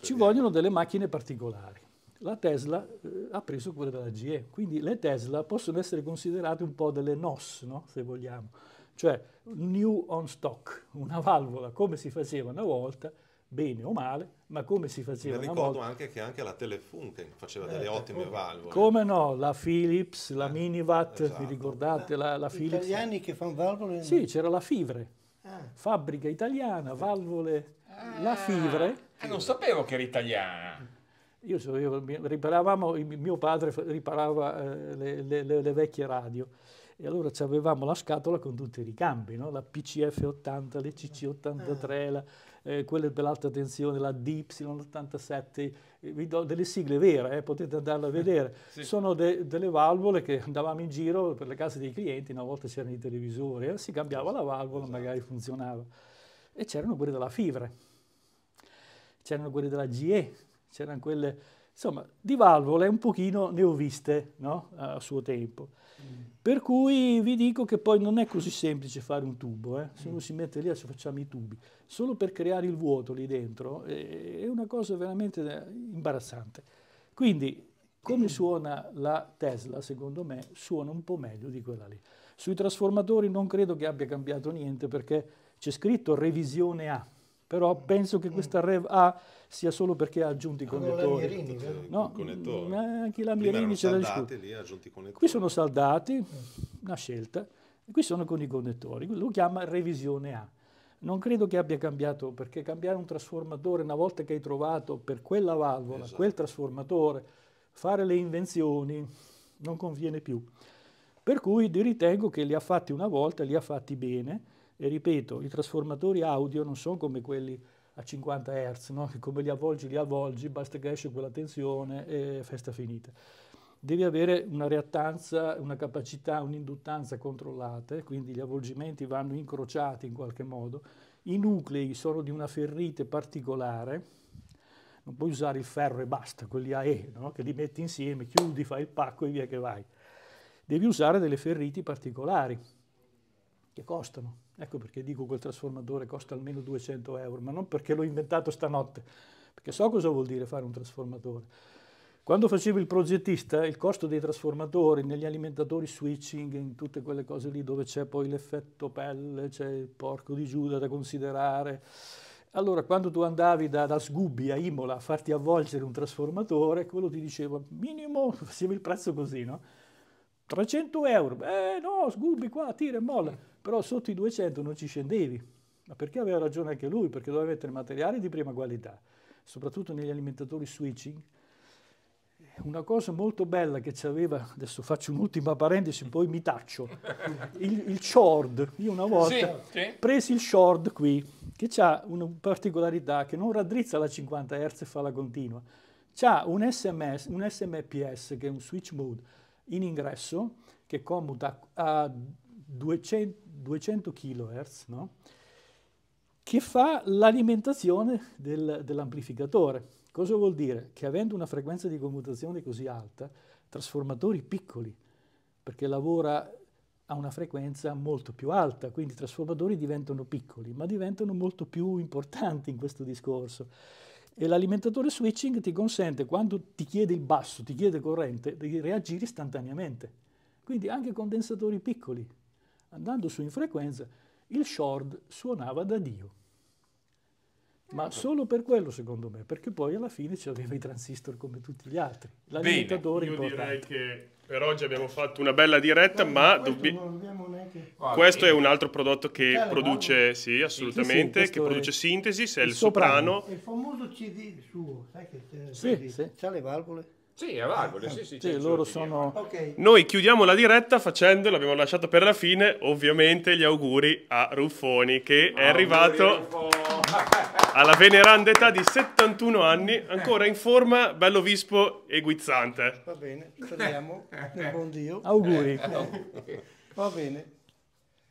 Ci vogliono delle macchine particolari. La Tesla eh, ha preso quella della GE, quindi le Tesla possono essere considerate un po' delle NOS, no? se vogliamo, cioè new on stock, una valvola come si faceva una volta, bene o male, ma come si faceva Mi una volta. ricordo
anche che anche la Telefunken faceva eh, delle eh, ottime valvole. Come
no, la Philips, la eh, Minivat, esatto. vi ricordate la, la Philips? Gli italiani che fanno valvole? Sì, c'era la Fivre eh. Fabbrica italiana, eh. valvole, eh. la
fibre. Ah, non sapevo che era italiana.
Io sapevo, riparavamo, mio padre riparava le, le, le, le, vecchie radio e allora avevamo la scatola con tutti i ricambi, no? la PCF 80, le CC 83, la eh, quelle dell'alta tensione, la DY87, eh, vi do delle sigle vere, eh, potete andarle a vedere. Sì. Sono de delle valvole che andavamo in giro per le case dei clienti, una volta c'erano i televisori, eh, si cambiava la valvola, esatto. magari funzionava. E c'erano quelle della Fivre, c'erano quelle della GE, c'erano quelle Insomma, di valvole un pochino ne ho viste no? a suo tempo. Per cui vi dico che poi non è così semplice fare un tubo, eh? se uno si mette lì adesso facciamo i tubi, solo per creare il vuoto lì dentro eh, è una cosa veramente eh, imbarazzante. Quindi come suona la Tesla, secondo me, suona un po' meglio di quella lì. Sui trasformatori non credo che abbia cambiato niente perché c'è scritto revisione A, però penso che questa rev A sia solo perché ha aggiunto i connettori. Lamierini, no, connettore. anche la Mierini c'era discusso. Qui sono saldati, eh. una scelta, e qui sono con i connettori. Lo chiama revisione A. Non credo che abbia cambiato, perché cambiare un trasformatore una volta che hai trovato per quella valvola, esatto. quel trasformatore, fare le invenzioni, non conviene più. Per cui io ritengo che li ha fatti una volta, li ha fatti bene, e ripeto, i trasformatori audio non sono come quelli a 50 Hz, no? che come li avvolgi, li avvolgi, basta che esce quella tensione e festa finita. Devi avere una reattanza, una capacità, un'induttanza controllate, quindi gli avvolgimenti vanno incrociati in qualche modo. I nuclei sono di una ferrite particolare, non puoi usare il ferro e basta, quelli AE, no? che li metti insieme, chiudi, fai il pacco e via che vai. Devi usare delle ferriti particolari, che costano Ecco perché dico quel trasformatore costa almeno 200 euro, ma non perché l'ho inventato stanotte, perché so cosa vuol dire fare un trasformatore. Quando facevo il progettista, il costo dei trasformatori negli alimentatori switching, in tutte quelle cose lì dove c'è poi l'effetto pelle, c'è il porco di Giuda da considerare. Allora, quando tu andavi da, da Sgubbi a Imola a farti avvolgere un trasformatore, quello ti diceva minimo, facevi il prezzo così, no? 300 euro. Eh no, Sgubbi qua, tira e molla però sotto i 200 non ci scendevi, ma perché aveva ragione anche lui, perché doveva mettere materiali di prima qualità, soprattutto negli alimentatori switching. Una cosa molto bella che c'aveva, adesso faccio un'ultima parentesi, poi mi taccio, il, il short, io una volta sì, sì. presi il short qui, che ha una particolarità che non raddrizza la 50 Hz e fa la continua, ha un SMS, un SMPS che è un switch mode in ingresso che commuta a 200 200 kHz, no? che fa l'alimentazione del, dell'amplificatore. Cosa vuol dire? Che avendo una frequenza di commutazione così alta, trasformatori piccoli, perché lavora a una frequenza molto più alta, quindi i trasformatori diventano piccoli, ma diventano molto più importanti in questo discorso. E l'alimentatore switching ti consente, quando ti chiede il basso, ti chiede corrente, di reagire istantaneamente. Quindi anche condensatori piccoli andando su in frequenza, il short suonava da Dio. Ma ecco. solo per quello, secondo me, perché poi alla fine ci aveva i transistor come tutti gli altri. L'alimentatore Bene, io direi
che per oggi abbiamo fatto una bella diretta, no, ma questo,
dobbi... neanche... questo eh. è un
altro prodotto che Tale, produce, vale. sì, assolutamente, che produce è... Synthesis, è il, il soprano.
soprano. il famoso CD suo, sai che c'è, sì, c'ha le valvole. Sì, a valvole, eh, sì, sì. sì loro sono... Okay.
Noi chiudiamo la diretta facendo, l'abbiamo lasciato per la fine, ovviamente gli auguri a Ruffoni che è arrivato alla veneranda età di 71 anni, ancora in forma, bello vispo e guizzante. Va bene, speriamo
buon Dio. Auguri. Eh, eh. Va bene.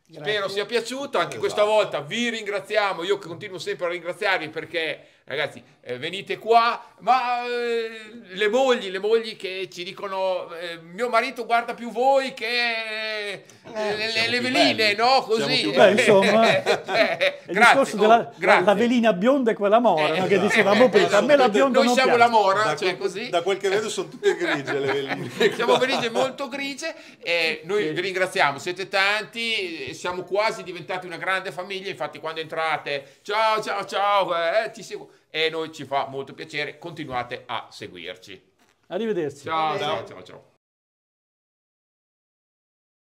Grazie. Spero sia piaciuto, anche esatto. questa
volta vi ringraziamo, io continuo sempre a ringraziarvi perché Ragazzi, eh, venite qua, ma eh, le mogli, le mogli che ci dicono eh, mio marito guarda più voi che eh, eh, le, le, le veline, no? Così. Beh, insomma,
eh. eh, il grazie, discorso oh, della la velina bionda e quella mora, no? che esatto. dicevamo prima. A me la bionda Noi non siamo piace. la mora, da, cioè
così. Da
quel che vedo sono tutte grigie le veline. siamo grigie,
molto grigie. Eh, noi sì. vi ringraziamo, siete tanti, siamo quasi diventati una grande famiglia, infatti quando entrate, ciao, ciao, ciao, eh, ti seguo. E noi ci fa molto piacere, continuate a seguirci. Arrivederci. Ciao, ciao, ciao. ciao.